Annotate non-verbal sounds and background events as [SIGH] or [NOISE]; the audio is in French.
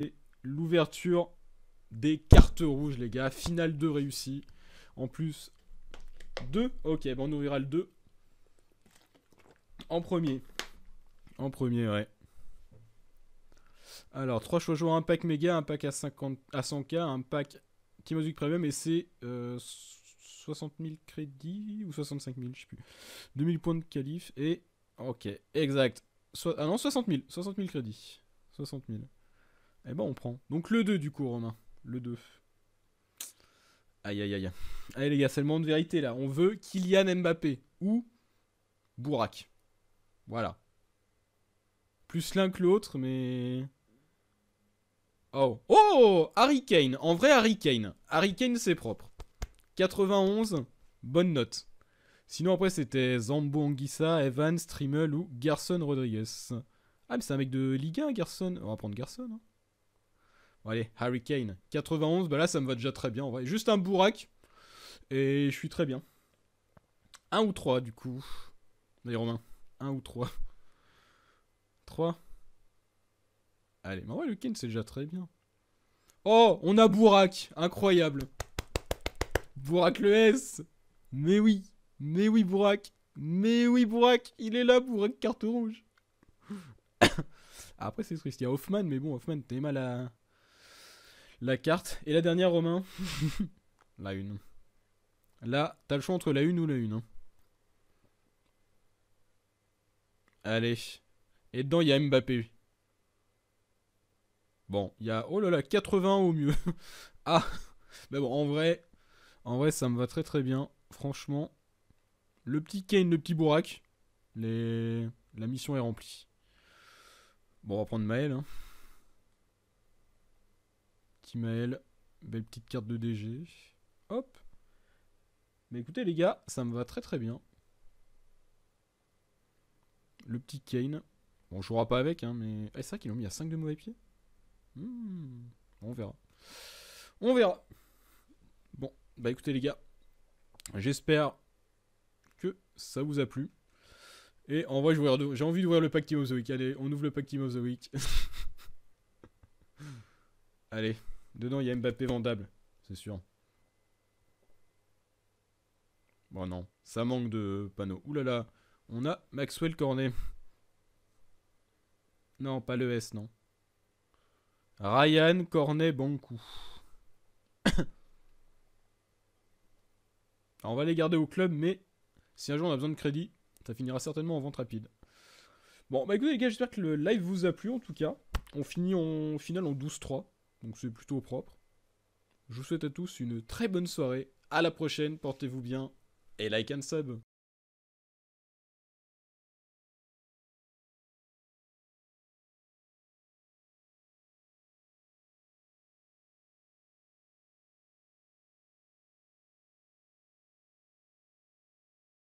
et L'ouverture des cartes rouges, les gars. Finale 2 réussie. En plus, 2. Ok, bon on ouvrira le 2. En premier. En premier, ouais. Alors, trois choix joueurs, un pack méga, un pack à, 50, à 100k, un pack Petit Premium et c'est 60 euh, 000 crédits ou 65 000, je sais plus. 2000 points de qualif et. Ok, exact. soit ah non, 60 000. 60 000 crédits. 60 000. Eh ben, on prend. Donc le 2 du coup, Romain. Le 2. Aïe, aïe, aïe. Allez les gars, c'est le moment de vérité là. On veut Kylian Mbappé ou Bourak. Voilà. Plus l'un que l'autre, mais... Oh, oh Harry Kane. En vrai, Harry Kane. Harry Kane, c'est propre. 91, bonne note. Sinon, après, c'était Zambo Anguissa, Evan, Trimmel ou Garson Rodriguez. Ah, mais c'est un mec de Ligue 1, Garson. On va prendre Garson. Hein. allez, Harry Kane. 91, bah là, ça me va déjà très bien. En vrai. Juste un bourrac. Et je suis très bien. 1 ou 3, du coup. D'ailleurs Romain. 1 ou 3. 3. Allez, mais vrai, le Ken, c'est déjà très bien. Oh, on a Bourak Incroyable Bourak le S Mais oui Mais oui, Bourak Mais oui, Bourak Il est là, Bourak, carte rouge [COUGHS] Après, c'est triste. Il y a Hoffman, mais bon, Hoffman, t'es mal à... La carte. Et la dernière, Romain [LAUGHS] La une. Là, t'as le choix entre la une ou la une. Hein. Allez. Et dedans, il y a Mbappé. Bon, il y a, oh là là, 80 au mieux. [LAUGHS] ah, mais bon, en vrai, en vrai, ça me va très très bien. Franchement, le petit Kane, le petit Bourak, les... la mission est remplie. Bon, on va prendre Maël. Hein. Petit Maël, belle petite carte de DG. Hop. Mais écoutez les gars, ça me va très très bien. Le petit Kane. Bon, on jouera pas avec, hein, mais... Eh, c'est vrai qu'ils l'ont mis à 5 de mauvais pieds Hmm, on verra. On verra. Bon, bah écoutez les gars, j'espère que ça vous a plu. Et en vrai, j'ai envie d'ouvrir le pack Team Allez, on ouvre le pack Team of [LAUGHS] Allez, dedans, il y a Mbappé vendable, c'est sûr. Bon, non, ça manque de panneaux. Ouh là là, on a Maxwell Cornet. Non, pas le S, non. Ryan Cornet banco [COUGHS] on va les garder au club, mais si un jour on a besoin de crédit, ça finira certainement en vente rapide. Bon, bah écoutez les gars, j'espère que le live vous a plu en tout cas. On finit en finale en 12-3, donc c'est plutôt propre. Je vous souhaite à tous une très bonne soirée. À la prochaine, portez-vous bien et like and sub.